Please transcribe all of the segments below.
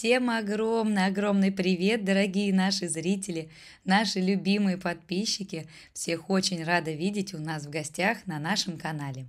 Всем огромный-огромный привет, дорогие наши зрители, наши любимые подписчики. Всех очень рада видеть у нас в гостях на нашем канале.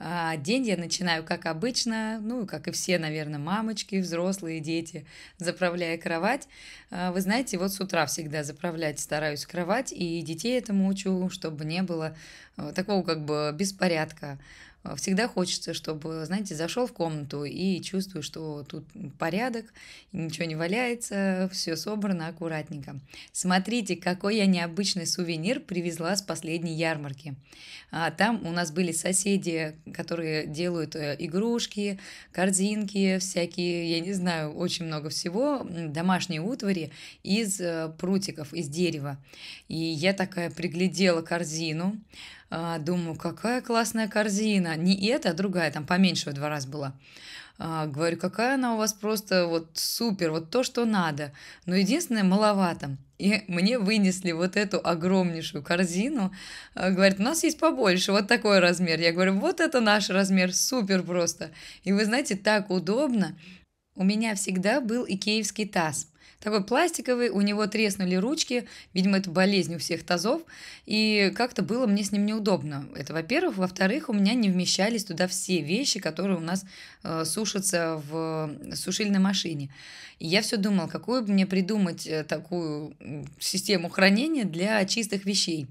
А, день я начинаю, как обычно, ну, как и все, наверное, мамочки, взрослые, дети, заправляя кровать. А, вы знаете, вот с утра всегда заправлять стараюсь кровать, и детей этому учу, чтобы не было а, такого как бы беспорядка Э, всегда хочется, чтобы, знаете, зашел в комнату и чувствую, что тут порядок, ничего не валяется, все собрано аккуратненько. Смотрите, какой я необычный сувенир привезла с последней ярмарки. А, там у нас были соседи, которые делают э, игрушки, корзинки всякие, я не знаю, очень много всего, домашние утвари из э, прутиков, из дерева. И я такая приглядела корзину, а, думаю, какая классная корзина. Не эта, а другая, там поменьше в два раза была. А, говорю, какая она у вас просто вот супер, вот то, что надо. Но единственное, маловато. И мне вынесли вот эту огромнейшую корзину. А, говорит, у нас есть побольше, вот такой размер. Я говорю, вот это наш размер, супер просто. И вы знаете, так удобно. У меня всегда был икеевский таз – такой пластиковый, у него треснули ручки, видимо, это болезнь у всех тазов, и как-то было мне с ним неудобно. Это, во-первых. Во-вторых, у меня не вмещались туда все вещи, которые у нас э, сушатся в э, сушильной машине. И я все думала, какую мне придумать э, такую систему хранения для чистых вещей.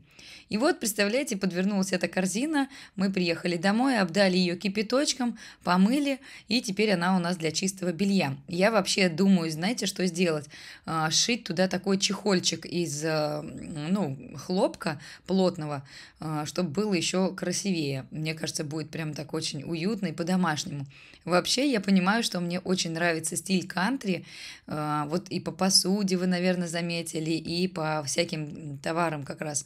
И вот, представляете, подвернулась эта корзина, мы приехали домой, обдали ее кипяточком, помыли, и теперь она у нас для чистого белья. Я вообще думаю, знаете, что сделать? А, шить туда такой чехольчик из э, ну, хлопка плотного, а, чтобы было еще красивее. Мне кажется, будет прям так очень уютно и по-домашнему. Вообще, я понимаю, что мне очень нравится стиль кантри. А, вот и по посуде вы, наверное, заметили, и по всяким товарам как раз,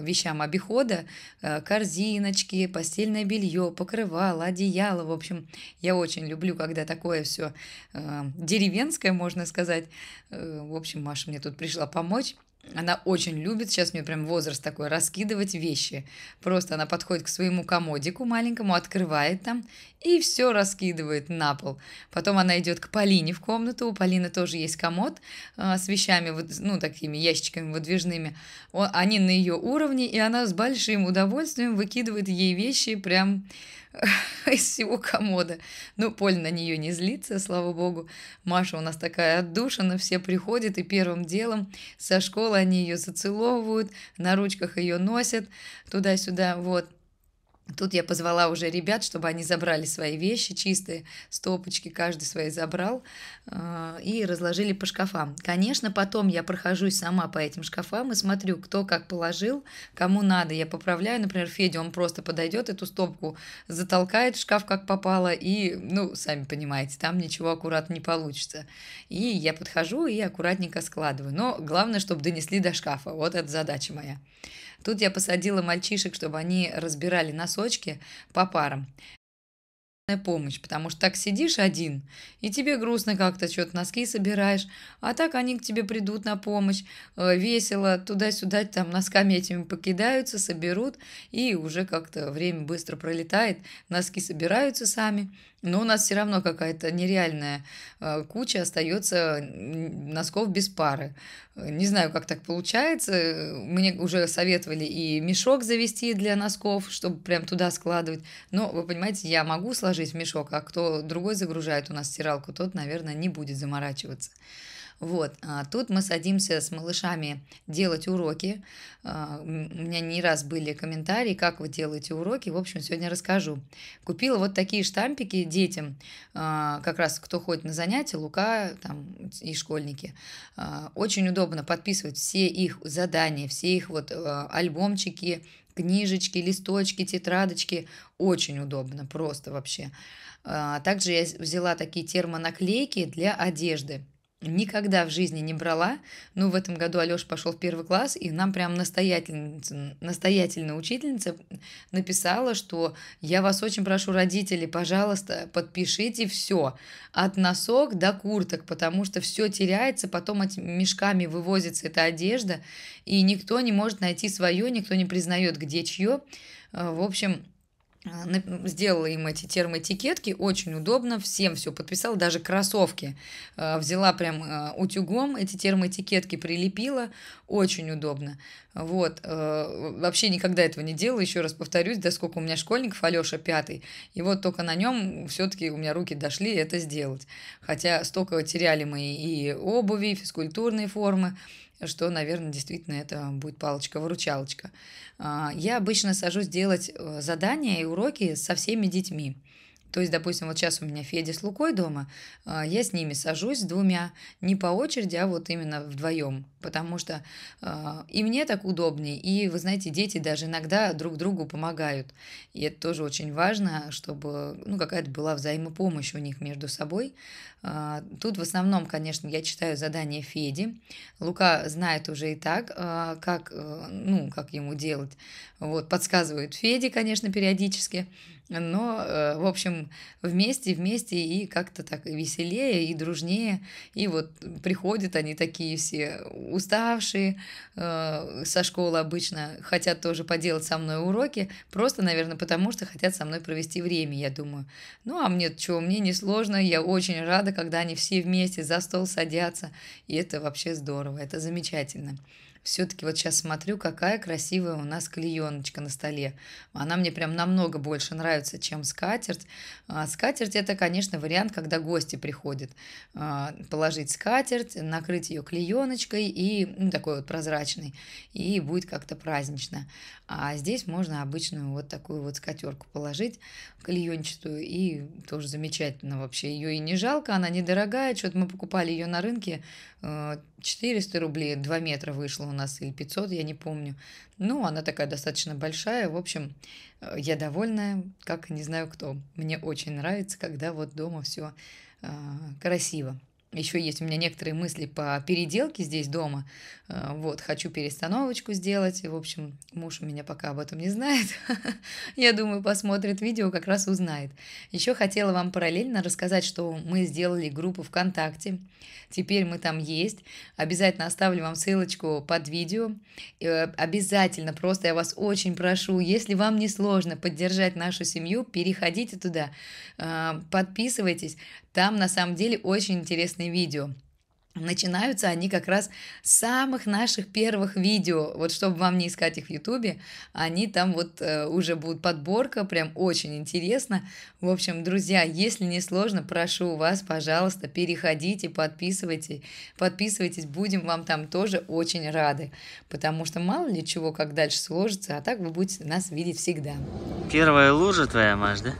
вещам обихода, э, корзиночки, постельное белье, покрывало, одеяло. В общем, я очень люблю, когда такое все э, деревенское, можно сказать, Э, в общем, Маша мне тут пришла помочь. Она очень любит, сейчас у нее прям возраст такой, раскидывать вещи. Просто она подходит к своему комодику маленькому, открывает там и все раскидывает на пол. Потом она идет к Полине в комнату, у Полины тоже есть комод э, с вещами, вот, ну, такими ящичками выдвижными. Они на ее уровне, и она с большим удовольствием выкидывает ей вещи прям из всего комода. Ну, Поль на нее не злится, слава богу. Маша у нас такая отдушина, все приходят и первым делом со школы они ее зацеловывают, на ручках ее носят туда-сюда, вот. Тут я позвала уже ребят, чтобы они забрали свои вещи чистые, стопочки каждый свои забрал а, и разложили по шкафам. Конечно, потом я прохожусь сама по этим шкафам и смотрю, кто как положил, кому надо. Я поправляю, например, Федя, он просто подойдет эту стопку, затолкает в шкаф как попало и, ну, сами понимаете, там ничего аккуратно не получится. И я подхожу и аккуратненько складываю. Но главное, чтобы донесли до шкафа. Вот это задача моя. Тут я посадила мальчишек, чтобы они разбирали носочки по парам помощь, потому что так сидишь один, и тебе грустно как-то, что-то носки собираешь, а так они к тебе придут на помощь, э, весело, туда-сюда, там носками этими покидаются, соберут, и уже как-то время быстро пролетает, носки собираются сами, но у нас все равно какая-то нереальная э, куча остается носков без пары. Не знаю, как так получается. Мне уже советовали и мешок завести для носков, чтобы прям туда складывать. Но, вы понимаете, я могу сложить в мешок, а кто другой загружает у нас стиралку, тот, наверное, не будет заморачиваться. Вот, а тут мы садимся с малышами делать уроки. А, у меня не раз были комментарии, как вы делаете уроки. В общем, сегодня расскажу. Купила вот такие штампики детям, а, как раз кто ходит на занятия, Лука там, и школьники. А, очень удобно подписывать все их задания, все их вот альбомчики, книжечки, листочки, тетрадочки. Очень удобно, просто вообще. Также я взяла такие термонаклейки для одежды никогда в жизни не брала. Ну, в этом году Алёш пошел в первый класс, и нам прям настоятельница, настоятельно учительница написала, что я вас очень прошу, родители, пожалуйста, подпишите все от носок до курток, потому что все теряется, потом этими мешками вывозится эта одежда, и никто не может найти свое, никто не признает, где чье. Э, в общем, а, сделала им эти термоэтикетки, очень удобно, всем все подписала, даже кроссовки а, взяла прям а, утюгом, эти термоэтикетки прилепила, очень удобно. Вот, вообще никогда этого не делала, еще раз повторюсь, да сколько у меня школьников, Алеша пятый, и вот только на нем все-таки у меня руки дошли это сделать. Хотя столько теряли мы и обуви, и физкультурные формы, что, наверное, действительно это будет палочка-выручалочка. А, я обычно сажусь делать э, задания и уроки со всеми детьми. То есть, допустим, вот сейчас у меня Федя с Лукой дома, а, я с ними сажусь с двумя, не по очереди, а вот именно вдвоем, потому что а, и мне так удобнее, и, вы знаете, дети даже иногда друг другу помогают. И это тоже очень важно, чтобы ну, какая-то была взаимопомощь у них между собой. А, тут в основном, конечно, я читаю задания Феди. Лука знает уже и так, как, э, ну, как ему делать. Вот, подсказывает Феде, конечно, периодически но, э, в общем, вместе, вместе и как-то так веселее и дружнее. И вот приходят они такие все уставшие э, со школы обычно, хотят тоже поделать со мной уроки, просто, наверное, потому что хотят со мной провести время, я думаю. Ну, а мне что, мне не сложно, я очень рада, когда они все вместе за стол садятся, и это вообще здорово, это замечательно. Все-таки вот сейчас смотрю, какая красивая у нас клееночка на столе. Она мне прям намного больше нравится, чем скатерть. А скатерть это, конечно, вариант, когда гости приходят. А, положить скатерть, накрыть ее клееночкой и ну, такой вот прозрачный И будет как-то празднично. А здесь можно обычную вот такую вот скатерку положить, клеенчатую. И тоже замечательно вообще. Ее и не жалко, она недорогая. Что-то мы покупали ее на рынке а, 400 рублей, 2 метра вышло у нас, или 500, я не помню. Ну, она такая достаточно большая, в общем, э, я довольная, как не знаю кто. Мне очень нравится, когда вот дома все э, красиво. Еще есть у меня некоторые мысли по переделке здесь дома. Э, вот, хочу перестановочку сделать. В общем, муж у меня пока об этом не знает. Я думаю, посмотрит видео, как раз узнает. Еще хотела вам параллельно рассказать, что мы сделали группу ВКонтакте. Теперь мы там есть. Обязательно оставлю вам ссылочку под видео. Э, обязательно, просто я вас очень прошу, если вам не сложно поддержать нашу семью, переходите туда, э, подписывайтесь, там на самом деле очень интересные видео. Начинаются они как раз с самых наших первых видео. Вот чтобы вам не искать их в Ютубе, они там вот э, уже будут подборка, прям очень интересно. В общем, друзья, если не сложно, прошу вас, пожалуйста, переходите, подписывайтесь, подписывайтесь, будем вам там тоже очень рады. Потому что мало ли чего, как дальше сложится, а так вы будете нас видеть всегда. Первая лужа твоя, Маш, да?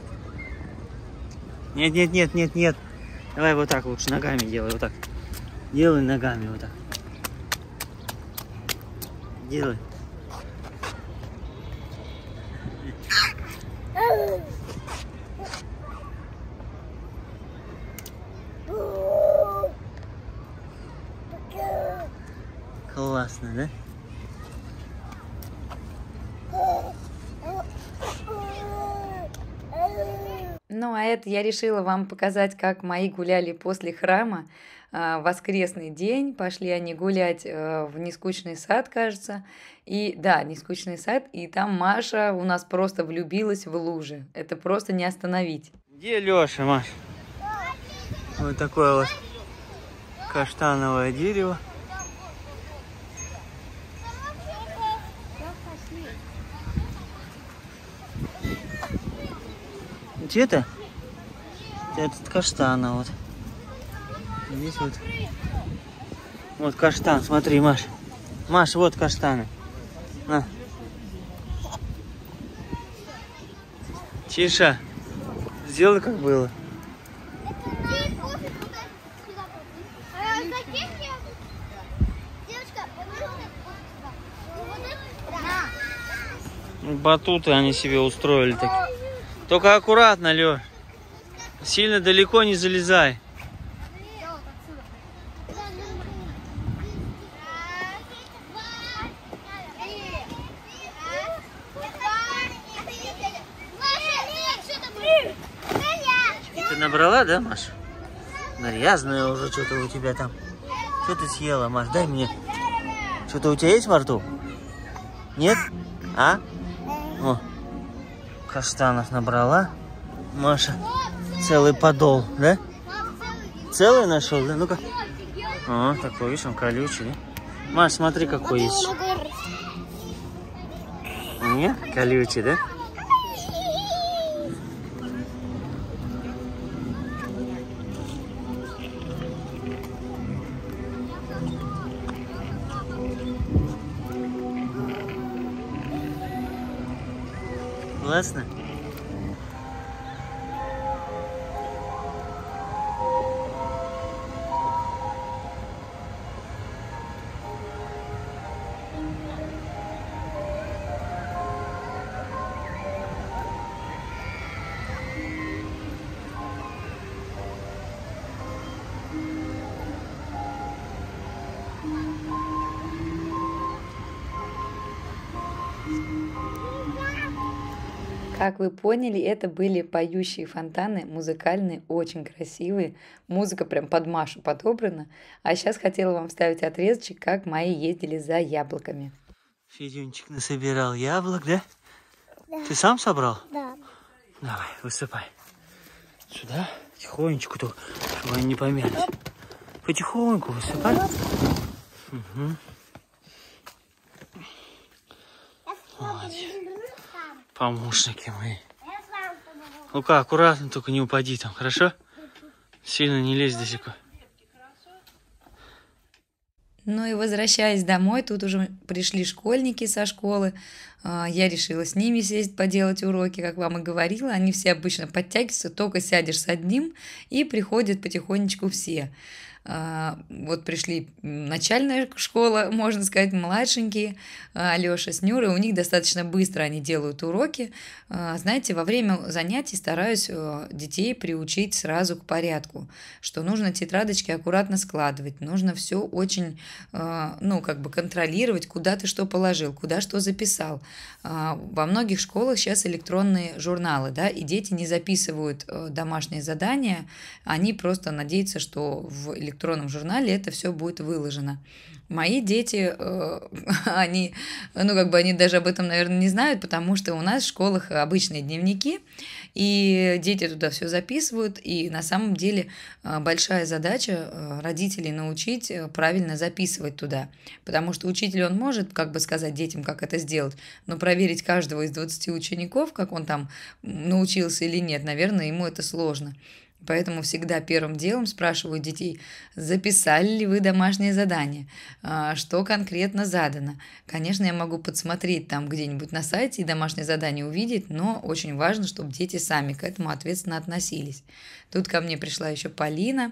Нет, нет, нет, нет, нет. Давай вот так лучше ногами делай, вот так. Делай ногами вот так. Делай. это я решила вам показать, как мои гуляли после храма. А, воскресный день, пошли они гулять э, в нескучный сад, кажется. И да, нескучный сад, и там Маша у нас просто влюбилась в лужи. Это просто не остановить. Где Лёша, Маш? Вот такое вот каштановое дерево. Где это? этот каштана вот. Здесь вот. Вот каштан, смотри, Маш. Маш, вот каштаны. На. Тиша. Сделай как было. Батуты они себе устроили такие. Только аккуратно, Лёш. Сильно далеко не залезай. Ты набрала, да, Маша? Грязное уже что-то у тебя там. Что ты съела, Маш? Дай мне. Что-то у тебя есть во рту? Нет? А? О, каштанов набрала. Маша. Целый подол, да? Целый нашел, да? Ну-ка. О, такой, видишь, он колючий. Да? Маш, смотри, какой есть. Не? Колючий, да? Классно? Как вы поняли, это были поющие фонтаны, музыкальные, очень красивые. Музыка прям под Машу подобрана. А сейчас хотела вам вставить отрезочек, как мои ездили за яблоками. Федюнчик насобирал яблок, да? Да. Ты сам собрал? Да. Давай, высыпай. Сюда, тихонечку, чтобы они не помяли. Потихоньку высыпай. Угу. Молодец. Помощники мои. Лука, аккуратно, только не упади там, хорошо? Сильно не лезь до сих пор. Ну и возвращаясь домой, тут уже пришли школьники со школы. А, я решила с ними сесть поделать уроки, как вам и говорила. Они все обычно подтягиваются, только сядешь с одним, и приходят потихонечку все. А, вот пришли начальная школа, можно сказать, младшенькие, а, Алёша с Нюрой, у них достаточно быстро они делают уроки. А, знаете, во время занятий стараюсь э, детей приучить сразу к порядку, что нужно тетрадочки аккуратно складывать, нужно все очень, ну, как бы контролировать, куда ты что положил, куда что записал. Во многих школах сейчас электронные журналы, да, и дети не записывают э, домашние задания, они просто надеются, что в электронном электронном журнале это все будет выложено. Мои дети, э, они, ну как бы они даже об этом, наверное, не знают, потому что у нас в школах обычные дневники, и дети туда все записывают, и на самом деле э, большая задача э, родителей научить правильно записывать туда, потому что учитель, он может как бы сказать детям, как это сделать, но проверить каждого из 20 учеников, как он там научился или нет, наверное, ему это сложно. Поэтому всегда первым делом спрашиваю детей, записали ли вы домашнее задание, а, что конкретно задано. Конечно, я могу подсмотреть там где-нибудь на сайте и домашнее задание увидеть, но очень важно, чтобы дети сами к этому ответственно относились. Тут ко мне пришла еще Полина.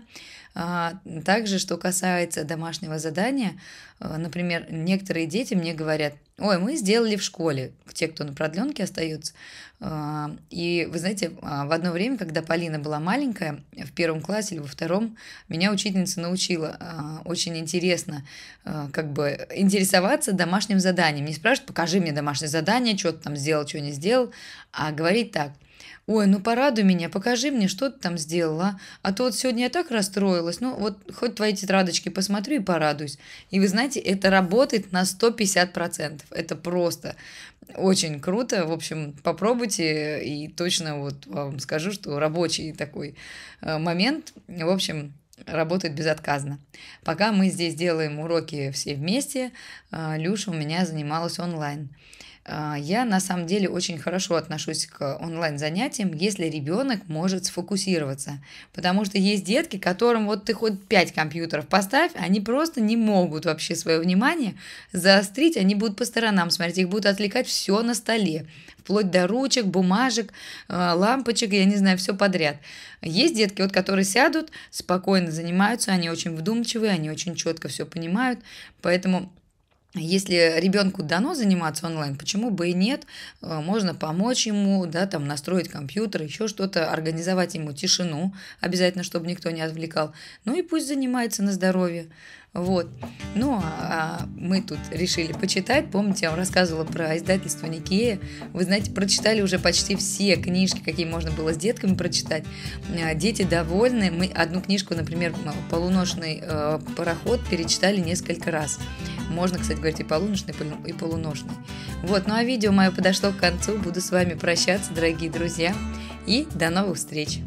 А, также, что касается домашнего задания, э, например, некоторые дети мне говорят, ой, мы сделали в школе, те, кто на продленке остаются. А, и вы знаете, а, в одно время, когда Полина была маленькая, в первом классе или во втором, меня учительница научила очень интересно как бы интересоваться домашним заданием. Не спрашивать, покажи мне домашнее задание, что ты там сделал, что не сделал, а говорить так – «Ой, ну порадуй меня, покажи мне, что ты там сделала, а? а? то вот сегодня я так расстроилась, ну вот хоть твои тетрадочки посмотрю и порадуюсь». И вы знаете, это работает на 150%, это просто очень круто, в общем, попробуйте, и точно вот вам скажу, что рабочий такой э, момент, в общем, работает безотказно. Пока мы здесь делаем уроки все вместе, э, Люша у меня занималась онлайн. А, я на самом деле очень хорошо отношусь к онлайн-занятиям, если ребенок может сфокусироваться. Потому что есть детки, которым вот ты хоть пять компьютеров поставь, они просто не могут вообще свое внимание заострить, они будут по сторонам смотреть, их будут отвлекать все на столе, вплоть до ручек, бумажек, а, лампочек, я не знаю, все подряд. Есть детки, вот, которые сядут, спокойно занимаются, они очень вдумчивые, они очень четко все понимают, поэтому если ребенку дано заниматься онлайн, почему бы и нет? Э, можно помочь ему, да, там настроить компьютер, еще что-то, организовать ему тишину, обязательно, чтобы никто не отвлекал. Ну и пусть занимается на здоровье. Вот. Ну, а, а мы тут решили почитать. Помните, я вам рассказывала про издательство Никея. Вы знаете, прочитали уже почти все книжки, какие можно было с детками прочитать. А, Дети довольны. Мы одну книжку, например, «Полуношный э, пароход» перечитали несколько раз. Можно, кстати, говорить и полуночный, и полуношный. Вот, ну а видео мое подошло к концу. Буду с вами прощаться, дорогие друзья. И до новых встреч!